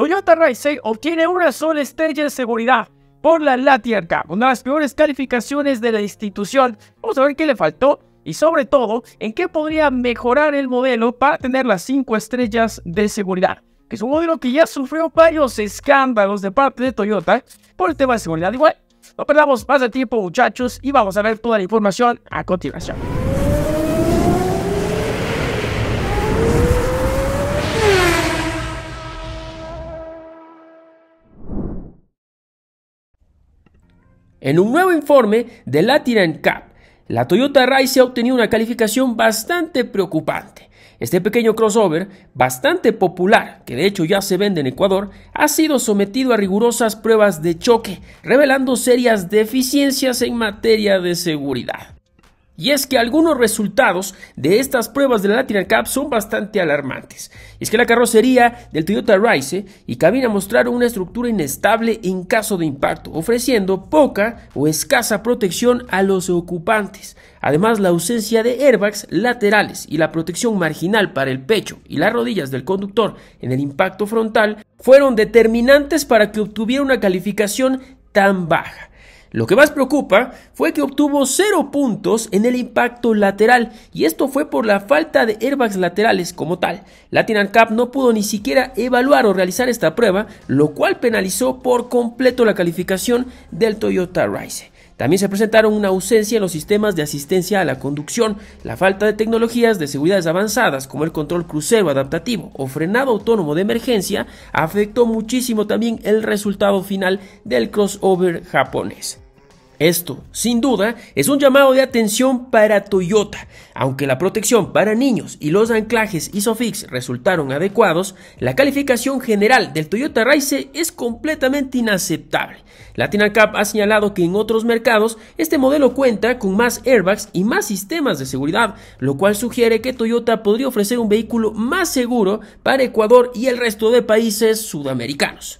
Toyota RISE obtiene una sola estrella de seguridad por la Latier Cup, una de las peores calificaciones de la institución. Vamos a ver qué le faltó y sobre todo en qué podría mejorar el modelo para tener las 5 estrellas de seguridad. Que es un modelo que ya sufrió varios escándalos de parte de Toyota por el tema de seguridad. Igual, no perdamos más de tiempo muchachos y vamos a ver toda la información a continuación. En un nuevo informe de Latin Cup, la Toyota Rise ha obtenido una calificación bastante preocupante. Este pequeño crossover, bastante popular, que de hecho ya se vende en Ecuador, ha sido sometido a rigurosas pruebas de choque, revelando serias deficiencias en materia de seguridad. Y es que algunos resultados de estas pruebas de la Latina Cup son bastante alarmantes. es que la carrocería del Toyota Rise eh, y cabina mostraron una estructura inestable en caso de impacto, ofreciendo poca o escasa protección a los ocupantes. Además, la ausencia de airbags laterales y la protección marginal para el pecho y las rodillas del conductor en el impacto frontal fueron determinantes para que obtuviera una calificación tan baja. Lo que más preocupa fue que obtuvo cero puntos en el impacto lateral y esto fue por la falta de airbags laterales como tal. Latin Cup no pudo ni siquiera evaluar o realizar esta prueba, lo cual penalizó por completo la calificación del Toyota Rise. También se presentaron una ausencia en los sistemas de asistencia a la conducción, la falta de tecnologías de seguridades avanzadas como el control crucero adaptativo o frenado autónomo de emergencia afectó muchísimo también el resultado final del crossover japonés. Esto, sin duda, es un llamado de atención para Toyota. Aunque la protección para niños y los anclajes ISOFIX resultaron adecuados, la calificación general del Toyota Raize es completamente inaceptable. Latinacap ha señalado que en otros mercados este modelo cuenta con más airbags y más sistemas de seguridad, lo cual sugiere que Toyota podría ofrecer un vehículo más seguro para Ecuador y el resto de países sudamericanos.